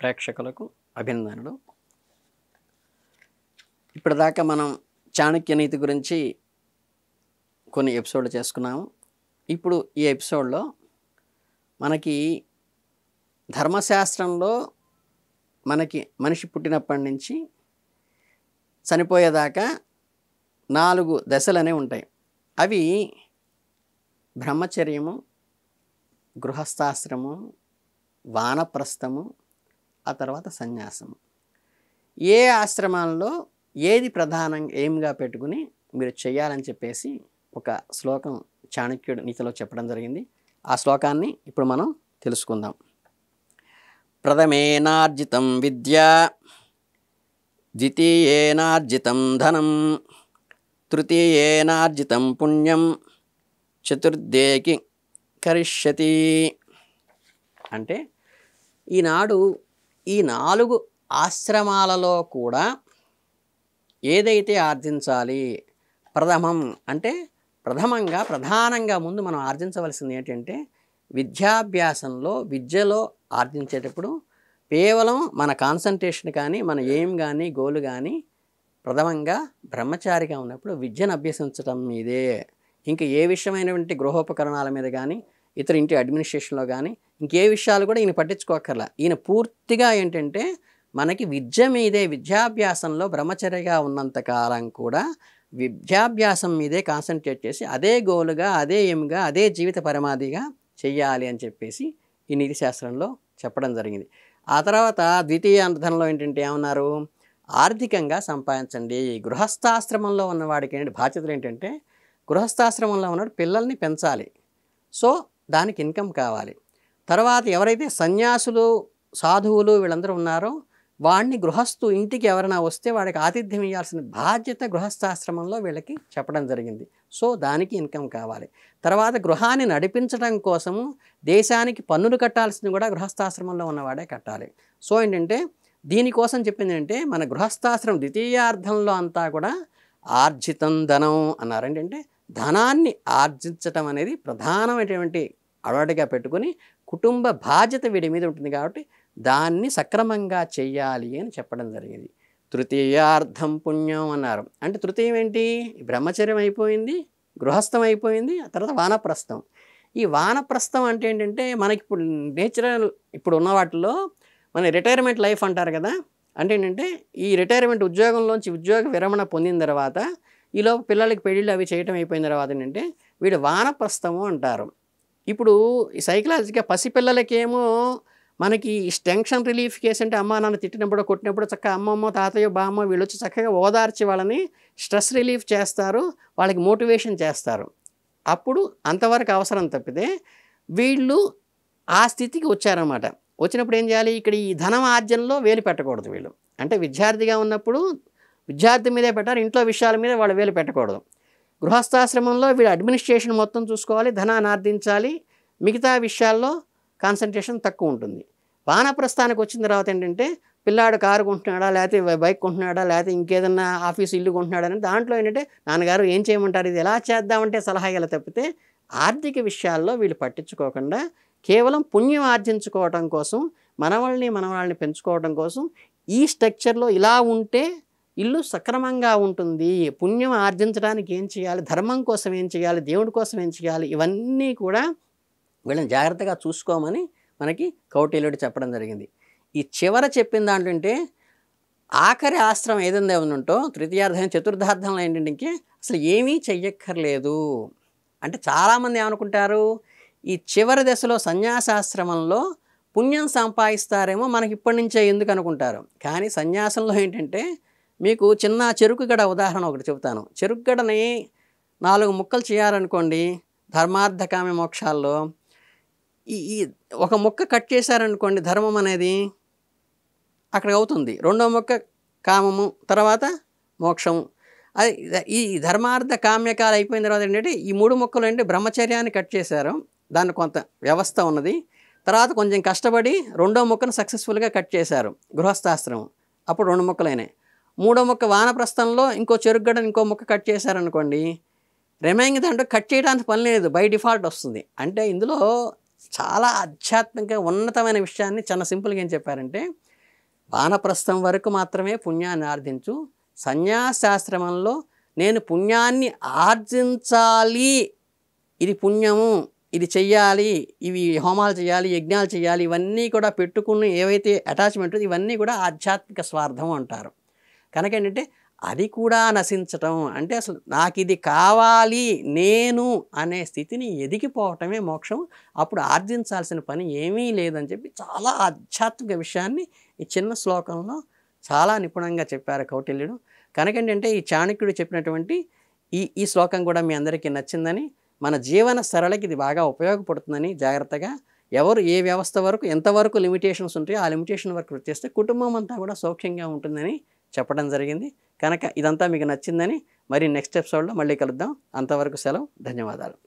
ప్రేక్షకులకు అభినందనలు ఇప్పటిదాకా మనం చాణక్య నీతి గురించి కొన్ని ఎపిసోడ్లు చేసుకున్నాము ఇప్పుడు ఈ ఎపిసోడ్లో మనకి ధర్మశాస్త్రంలో మనకి మనిషి పుట్టినప్పటి నుంచి చనిపోయేదాకా నాలుగు దశలనే ఉంటాయి అవి బ్రహ్మచర్యము గృహస్థాశ్రము వానప్రస్థము ఆ తర్వాత సన్యాసము ఏ ఆశ్రమాల్లో ఏది ప్రధానంగా ఏమిగా పెట్టుకుని మీరు చేయాలని చెప్పేసి ఒక శ్లోకం చాణక్యుడు నీతిలో చెప్పడం జరిగింది ఆ శ్లోకాన్ని ఇప్పుడు మనం తెలుసుకుందాం ప్రథమేనార్జితం విద్య ద్వితీయేనార్జితం ధనం తృతీయేనార్జితం పుణ్యం చతుర్దేకి కరిష్యతి అంటే ఈనాడు ఈ నాలుగు ఆశ్రమాలలో కూడా ఏదైతే ఆర్జించాలి ప్రథమం అంటే ప్రథమంగా ప్రధానంగా ముందు మనం ఆర్జించవలసింది ఏంటంటే విద్యాభ్యాసంలో విద్యలో ఆర్జించేటప్పుడు కేవలం మన కాన్సన్ట్రేషన్ కానీ మన ఎయిమ్ కానీ గోలు కానీ ప్రథమంగా బ్రహ్మచారిగా ఉన్నప్పుడు విద్యను అభ్యసించడం మీదే ఇంకా ఏ విషయమైనటువంటి గృహోపకరణాల మీద కానీ ఇతర ఇంటి అడ్మినిస్ట్రేషన్లో కానీ ఇంకే విషయాలు కూడా ఈయన పట్టించుకోకర్లా ఈయన పూర్తిగా ఏంటంటే మనకి విద్య మీదే విద్యాభ్యాసంలో బ్రహ్మచర్యగా ఉన్నంతకాలం కూడా విద్యాభ్యాసం మీదే కాన్సన్ట్రేట్ చేసి అదే గోలుగా అదే ఏమిగా అదే జీవిత పరమాదిగా చెయ్యాలి అని చెప్పేసి ఈ నీతి శాస్త్రంలో చెప్పడం జరిగింది ఆ తర్వాత ద్వితీయ అర్థంలో ఏంటంటే ఏమన్నారు ఆర్థికంగా సంపాదించండి గృహస్థాశ్రమంలో ఉన్నవాడికి ఏంటి బాధ్యతలు ఏంటంటే గృహస్థాశ్రమంలో ఉన్నవాడు పిల్లల్ని పెంచాలి సో దానికి ఇన్కమ్ కావాలి తర్వాత ఎవరైతే సన్యాసులు సాధువులు వీళ్ళందరూ ఉన్నారో వాడిని గృహస్థు ఇంటికి ఎవరైనా వస్తే వాడికి ఆతిథ్యం ఇవ్వాల్సిన బాధ్యత గృహస్థాశ్రమంలో వీళ్ళకి చెప్పడం జరిగింది సో దానికి ఇన్కమ్ కావాలి తర్వాత గృహాన్ని నడిపించడం కోసము దేశానికి పన్నులు కట్టాల్సింది కూడా గృహస్థాశ్రమంలో ఉన్నవాడే కట్టాలి సో ఏంటంటే దీనికోసం చెప్పింది ఏంటంటే మన గృహస్థాశ్రమం ద్వితీయార్థంలో అంతా కూడా ఆర్జితం ధనం అన్నారు ఏంటంటే ధనాన్ని ఆర్జించటం అనేది ప్రధానమైనటువంటి అలవాటుగా పెట్టుకుని కుటుంబ బాధ్యత వీడి మీద ఉంటుంది కాబట్టి దాన్ని సక్రమంగా చెయ్యాలి అని చెప్పడం జరిగింది తృతీయార్థం పుణ్యం అన్నారు అంటే తృతీయం ఏంటి బ్రహ్మచర్యం అయిపోయింది గృహస్థం అయిపోయింది ఆ తర్వాత వానప్రస్థం ఈ వానప్రస్థం అంటే ఏంటంటే మనకి ఇప్పుడు నేచురల్ ఇప్పుడు ఉన్న వాటిలో మన రిటైర్మెంట్ లైఫ్ అంటారు కదా అంటే ఏంటంటే ఈ రిటైర్మెంట్ ఉద్యోగంలోంచి ఉద్యోగ విరమణ పొందిన తర్వాత ఈలోపు పిల్లలకి పెళ్ళిళ్ళు అవి చేయటం అయిపోయిన తర్వాత ఏంటంటే వీడు వానప్రస్థము అంటారు ఇప్పుడు సైకలాజిక్గా పసిపిల్లలకేమో మనకి టెన్షన్ రిలీఫ్ కేసు అంటే అమ్మ నాన్న తిట్టినప్పుడు కొట్టినప్పుడు చక్కగా అమ్మమ్మ తాతయ్య బామ్మ వీళ్ళు వచ్చి చక్కగా ఓదార్చి వాళ్ళని స్ట్రెస్ రిలీఫ్ చేస్తారు వాళ్ళకి మోటివేషన్ చేస్తారు అప్పుడు అంతవరకు అవసరం తప్పితే వీళ్ళు ఆ స్థితికి వచ్చారన్నమాట వచ్చినప్పుడు ఏం చేయాలి ఇక్కడ ఈ ధనం ఆర్జనలో వేలు పెట్టకూడదు వీళ్ళు అంటే విద్యార్థిగా ఉన్నప్పుడు విద్యార్థి మీదే పెట్టారు ఇంట్లో విషయాల మీద వాళ్ళు వేలు పెట్టకూడదు గృహస్థాశ్రమంలో వీడు అడ్మినిస్ట్రేషన్ మొత్తం చూసుకోవాలి ధనాన్ని ఆర్దించాలి మిగతా విషయాల్లో కాన్సన్ట్రేషన్ తక్కువ ఉంటుంది వానప్రస్థానికి వచ్చిన తర్వాత ఏంటంటే పిల్లాడు కారు కొంటున్నాడా లేకపోతే బైక్ కొంటున్నాడా లేకపోతే ఇంకేదన్నా ఆఫీస్ ఇల్లు కొంటున్నాడా అని దాంట్లో ఏంటంటే నాన్నగారు ఏం చేయమంటారు ఇది ఎలా చేద్దామంటే సలహా ఇలా తప్పితే ఆర్థిక విషయాల్లో వీళ్ళు పట్టించుకోకుండా కేవలం పుణ్యం ఆర్జించుకోవటం కోసం మనవాళ్ళని మనవాళ్ళని పెంచుకోవటం కోసం ఈ స్ట్రక్చర్లో ఇలా ఉంటే ఇల్లు సక్రమంగా ఉంటుంది పుణ్యం ఆర్జించడానికి ఏం చేయాలి ధర్మం కోసం ఏం చేయాలి దేవుడి కోసం ఏం చేయాలి ఇవన్నీ కూడా వీళ్ళని జాగ్రత్తగా చూసుకోమని మనకి కౌటిల్యుడు చెప్పడం జరిగింది ఈ చివర చెప్పిన దాంట్లో అంటే ఆఖరి ఆశ్రమం ఏదైందో ఉంటుందో తృతీయార్థం చతుర్థార్థంలో ఏంటంటే ఇంకే అసలు ఏమీ చెయ్యక్కర్లేదు అంటే చాలామంది ఏమనుకుంటారు ఈ చివరి దశలో సన్యాసాశ్రమంలో పుణ్యం సంపాదిస్తారేమో మనకి ఇప్పటి నుంచే ఎందుకు అనుకుంటారు కానీ సన్యాసంలో ఏంటంటే మీకు చిన్న చెరుకు గడ ఉదాహరణ ఒకటి చెబుతాను చెరుకు గడని నాలుగు ముక్కలు చేయాలనుకోండి ధర్మార్థకామి మోక్షాల్లో ఈ ఈ ఒక ముక్క కట్ చేశారనుకోండి ధర్మం అనేది అక్కడ అవుతుంది రెండో ముక్క కామము తర్వాత మోక్షము అది ఈ ధర్మార్థ కామ్యకాలు అయిపోయిన తర్వాత ఏంటంటే ఈ మూడు మొక్కలు ఏంటి బ్రహ్మచర్యాన్ని కట్ చేశారు దాని కొంత వ్యవస్థ ఉన్నది తర్వాత కొంచెం కష్టపడి రెండో మొక్కను సక్సెస్ఫుల్గా కట్ చేశారు గృహస్థాశ్రమం అప్పుడు రెండు మొక్కలైనాయి మూడో మొక్క వానప్రస్థంలో ఇంకో చెరుగడని ఇంకో మొక్క కట్ చేశారనుకోండి రిమైనింగ్ దాంట్లో కట్ చేయడానికి పని లేదు బై డిఫాల్ట్ వస్తుంది అంటే ఇందులో చాలా ఆధ్యాత్మిక ఉన్నతమైన విషయాన్ని చాలా సింపుల్గా ఏం చెప్పారంటే వానప్రస్థం వరకు మాత్రమే పుణ్యాన్ని ఆర్జించు సన్యాసాశ్రమంలో నేను పుణ్యాన్ని ఆర్జించాలి ఇది పుణ్యము ఇది చెయ్యాలి ఇవి హోమాలు చేయాలి యజ్ఞాలు చేయాలి ఇవన్నీ కూడా పెట్టుకుని ఏవైతే అటాచ్మెంట్ ఇవన్నీ కూడా ఆధ్యాత్మిక స్వార్థం అంటారు కనుక ఏంటంటే అది కూడా నశించటం అంటే అసలు నాకు ఇది కావాలి నేను అనే స్థితిని ఎదిగిపోవటమే మోక్షం అప్పుడు ఆర్జించాల్సిన పని ఏమీ లేదని చెప్పి చాలా ఆధ్యాత్మిక విషయాన్ని ఈ చిన్న శ్లోకంలో చాలా నిపుణంగా చెప్పారు కౌటిల్యుడు కనుక ఏంటంటే ఈ చాణక్యుడు చెప్పినటువంటి ఈ ఈ శ్లోకం కూడా మీ అందరికీ నచ్చిందని మన జీవన సరళకి ఇది బాగా ఉపయోగపడుతుందని జాగ్రత్తగా ఎవరు ఏ వ్యవస్థ వరకు ఎంతవరకు లిమిటేషన్స్ ఉంటాయో ఆ లిమిటేషన్ వరకు చేస్తే కుటుంబం అంతా కూడా సౌఖ్యంగా ఉంటుందని చెప్పడం జరిగింది కనుక ఇదంతా మీకు నచ్చిందని మరి నెక్స్ట్ ఎపిసోడ్లో మళ్ళీ కలుద్దాం అంతవరకు సెలవు ధన్యవాదాలు